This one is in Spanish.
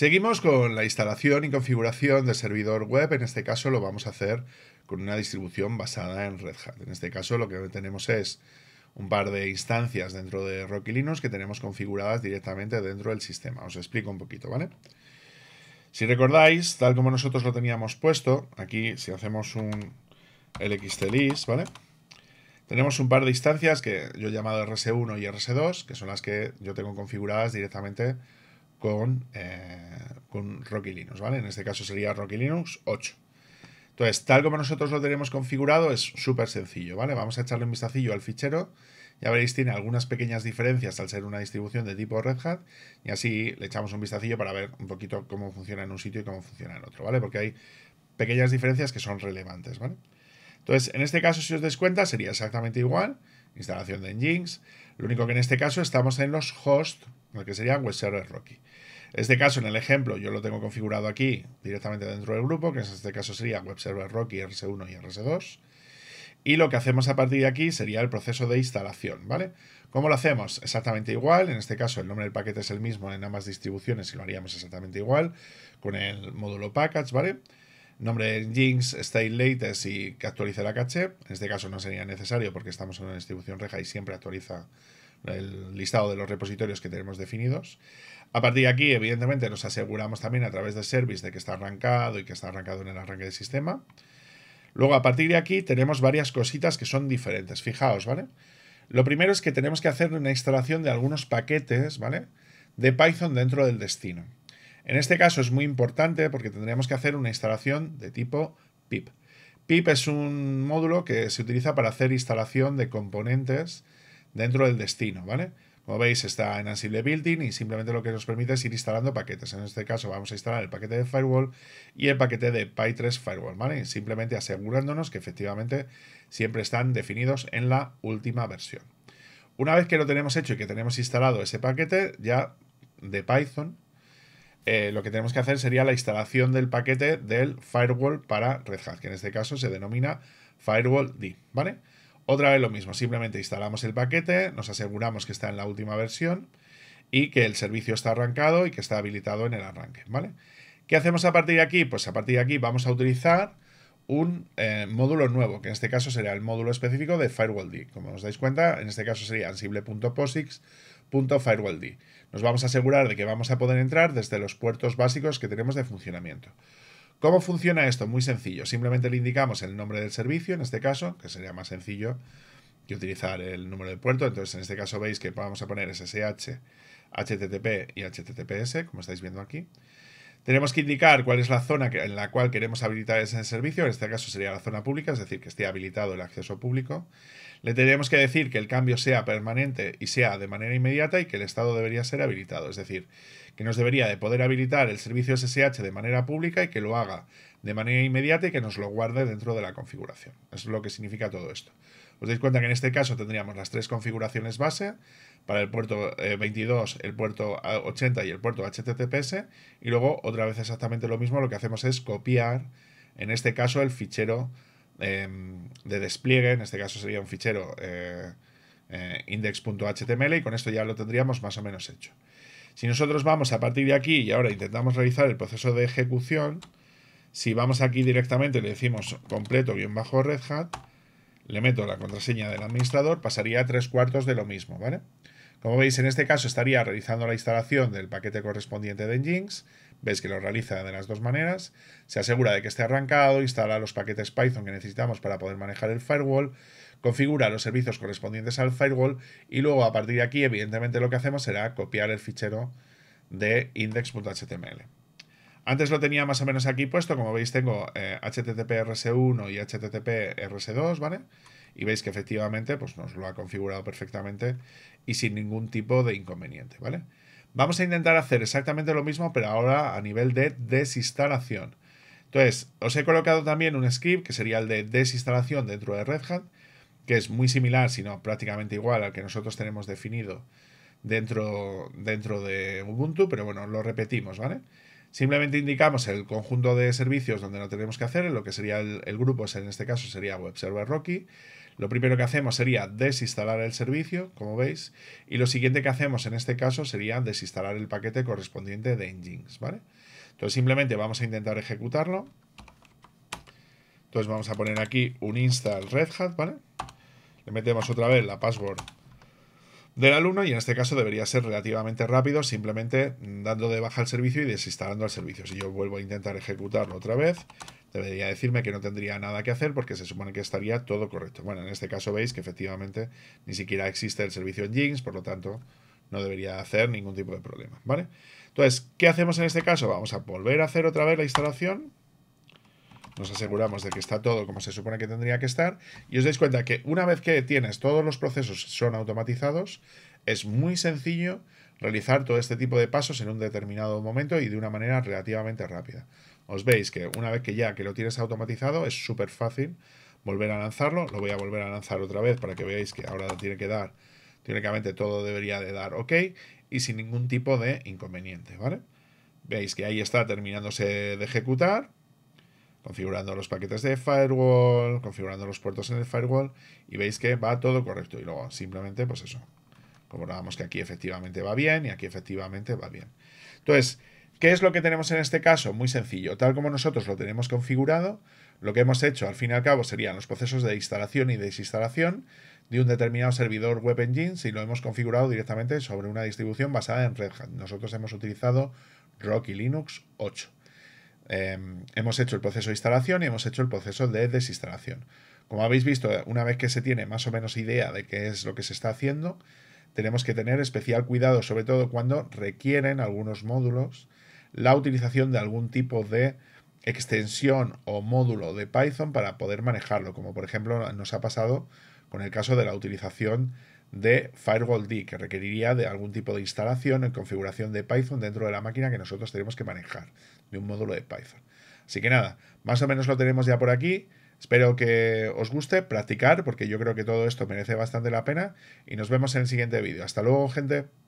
Seguimos con la instalación y configuración del servidor web. En este caso lo vamos a hacer con una distribución basada en Red Hat. En este caso lo que tenemos es un par de instancias dentro de Rocky Linux que tenemos configuradas directamente dentro del sistema. Os explico un poquito, ¿vale? Si recordáis, tal como nosotros lo teníamos puesto, aquí si hacemos un list, ¿vale? Tenemos un par de instancias que yo he llamado RS1 y RS2, que son las que yo tengo configuradas directamente con, eh, con Rocky Linux, ¿vale? En este caso sería Rocky Linux 8. Entonces, tal como nosotros lo tenemos configurado, es súper sencillo, ¿vale? Vamos a echarle un vistacillo al fichero. Ya veréis, tiene algunas pequeñas diferencias al ser una distribución de tipo Red Hat. Y así le echamos un vistacillo para ver un poquito cómo funciona en un sitio y cómo funciona en otro, ¿vale? Porque hay pequeñas diferencias que son relevantes, ¿vale? Entonces, en este caso, si os dais cuenta, sería exactamente igual instalación de Nginx. Lo único que en este caso estamos en los hosts, lo que serían web server Rocky. En este caso, en el ejemplo, yo lo tengo configurado aquí directamente dentro del grupo, que en este caso sería web server Rocky, RS1 y RS2. Y lo que hacemos a partir de aquí sería el proceso de instalación, ¿vale? ¿Cómo lo hacemos? Exactamente igual, en este caso el nombre del paquete es el mismo en ambas distribuciones y lo haríamos exactamente igual con el módulo package, ¿vale? vale nombre Jinx, state Latest y que actualice la caché. En este caso no sería necesario porque estamos en una distribución reja y siempre actualiza el listado de los repositorios que tenemos definidos. A partir de aquí, evidentemente, nos aseguramos también a través del service de que está arrancado y que está arrancado en el arranque del sistema. Luego, a partir de aquí, tenemos varias cositas que son diferentes. Fijaos, ¿vale? Lo primero es que tenemos que hacer una instalación de algunos paquetes, ¿vale? De Python dentro del destino. En este caso es muy importante porque tendríamos que hacer una instalación de tipo pip. Pip es un módulo que se utiliza para hacer instalación de componentes dentro del destino, ¿vale? Como veis, está en Ansible Building y simplemente lo que nos permite es ir instalando paquetes. En este caso vamos a instalar el paquete de Firewall y el paquete de Py3 Firewall, ¿vale? Simplemente asegurándonos que efectivamente siempre están definidos en la última versión. Una vez que lo tenemos hecho y que tenemos instalado ese paquete, ya de Python eh, lo que tenemos que hacer sería la instalación del paquete del firewall para Red Hat, que en este caso se denomina firewall D, ¿vale? Otra vez lo mismo, simplemente instalamos el paquete, nos aseguramos que está en la última versión y que el servicio está arrancado y que está habilitado en el arranque, ¿vale? ¿Qué hacemos a partir de aquí? Pues a partir de aquí vamos a utilizar un eh, módulo nuevo, que en este caso sería el módulo específico de Firewall D. Como os dais cuenta, en este caso sería ansible.posix .firewalld. Nos vamos a asegurar de que vamos a poder entrar desde los puertos básicos que tenemos de funcionamiento. ¿Cómo funciona esto? Muy sencillo. Simplemente le indicamos el nombre del servicio, en este caso, que sería más sencillo que utilizar el número de puerto. Entonces, en este caso veis que vamos a poner SSH, HTTP y HTTPS, como estáis viendo aquí. Tenemos que indicar cuál es la zona en la cual queremos habilitar ese servicio, en este caso sería la zona pública, es decir, que esté habilitado el acceso público. Le tenemos que decir que el cambio sea permanente y sea de manera inmediata y que el Estado debería ser habilitado, es decir, que nos debería de poder habilitar el servicio SSH de manera pública y que lo haga de manera inmediata y que nos lo guarde dentro de la configuración. Eso es lo que significa todo esto. Os dais cuenta que en este caso tendríamos las tres configuraciones base para el puerto 22, eh, el puerto 80 y el puerto HTTPS y luego otra vez exactamente lo mismo, lo que hacemos es copiar en este caso el fichero em, de despliegue, en este caso sería un fichero eh, eh, index.html y con esto ya lo tendríamos más o menos hecho. Si nosotros vamos a partir de aquí y ahora intentamos realizar el proceso de ejecución, si vamos aquí directamente le decimos completo-red hat, le meto la contraseña del administrador, pasaría a tres cuartos de lo mismo, ¿vale? Como veis, en este caso estaría realizando la instalación del paquete correspondiente de Nginx, veis que lo realiza de las dos maneras, se asegura de que esté arrancado, instala los paquetes Python que necesitamos para poder manejar el firewall, configura los servicios correspondientes al firewall y luego a partir de aquí, evidentemente, lo que hacemos será copiar el fichero de index.html. Antes lo tenía más o menos aquí puesto, como veis tengo HTTP eh, RS1 y HTTP RS2, ¿vale? Y veis que efectivamente pues nos lo ha configurado perfectamente y sin ningún tipo de inconveniente, ¿vale? Vamos a intentar hacer exactamente lo mismo, pero ahora a nivel de desinstalación. Entonces, os he colocado también un script que sería el de desinstalación dentro de Red Hat, que es muy similar, sino prácticamente igual al que nosotros tenemos definido dentro, dentro de Ubuntu, pero bueno, lo repetimos, ¿vale? Simplemente indicamos el conjunto de servicios donde no tenemos que hacer, lo que sería el, grupo, en este caso sería Web Server Rocky. Lo primero que hacemos sería desinstalar el servicio, como veis, y lo siguiente que hacemos en este caso sería desinstalar el paquete correspondiente de Engines, ¿vale? Entonces simplemente vamos a intentar ejecutarlo. Entonces vamos a poner aquí un install Red Hat, ¿vale? Le metemos otra vez la password del alumno y en este caso debería ser relativamente rápido, simplemente dando de baja el servicio y desinstalando el servicio. Si yo vuelvo a intentar ejecutarlo otra vez, debería decirme que no tendría nada que hacer porque se supone que estaría todo correcto. Bueno, en este caso veis que efectivamente ni siquiera existe el servicio en Jinx, por lo tanto no debería hacer ningún tipo de problema, ¿vale? Entonces, ¿qué hacemos en este caso? Vamos a volver a hacer otra vez la instalación nos aseguramos de que está todo como se supone que tendría que estar y os dais cuenta que una vez que tienes todos los procesos son automatizados, es muy sencillo realizar todo este tipo de pasos en un determinado momento y de una manera relativamente rápida. Os veis que una vez que ya que lo tienes automatizado es súper fácil volver a lanzarlo. Lo voy a volver a lanzar otra vez para que veáis que ahora tiene que dar, teóricamente todo debería de dar OK y sin ningún tipo de inconveniente, ¿vale? Veis que ahí está terminándose de ejecutar configurando los paquetes de firewall, configurando los puertos en el firewall y veis que va todo correcto y luego simplemente pues eso, comprobamos que aquí efectivamente va bien y aquí efectivamente va bien. Entonces, ¿qué es lo que tenemos en este caso? Muy sencillo, tal como nosotros lo tenemos configurado, lo que hemos hecho al fin y al cabo serían los procesos de instalación y desinstalación de un determinado servidor Web Engine si lo hemos configurado directamente sobre una distribución basada en Red Hat. Nosotros hemos utilizado Rocky Linux 8. Em, hemos hecho el proceso de instalación y hemos hecho el proceso de desinstalación. Como habéis visto, una vez que se tiene más o menos idea de qué es lo que se está haciendo, tenemos que tener especial cuidado, sobre todo cuando requieren algunos módulos la utilización de algún tipo de extensión o módulo de Python para poder manejarlo, como por ejemplo nos ha pasado con el caso de la utilización de Firewall D, que requeriría de algún tipo de instalación en configuración de Python dentro de la máquina que nosotros tenemos que manejar, de un módulo de Python. Así que nada, más o menos lo tenemos ya por aquí. Espero que os guste practicar, porque yo creo que todo esto merece bastante la pena. Y nos vemos en el siguiente vídeo. Hasta luego, gente.